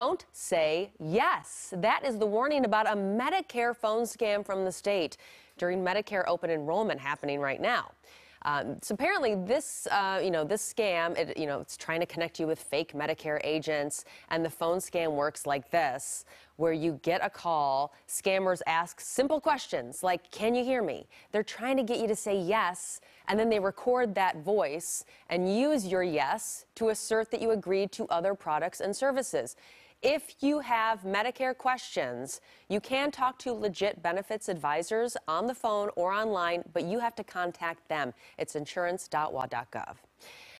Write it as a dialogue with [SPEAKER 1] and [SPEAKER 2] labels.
[SPEAKER 1] Don't say yes. That is the warning about a Medicare phone scam from the state during Medicare open enrollment happening right now. Um, so apparently, this uh, you know this scam, it, you know, it's trying to connect you with fake Medicare agents, and the phone scam works like this where you get a call. Scammers ask simple questions like, Can you hear me? They're trying to get you to say yes, and then they record that voice and use your yes to assert that you agreed to other products and services. If you have Medicare questions, you can talk to legit benefits advisors on the phone or online, but you have to contact them. It's insurance.wa.gov.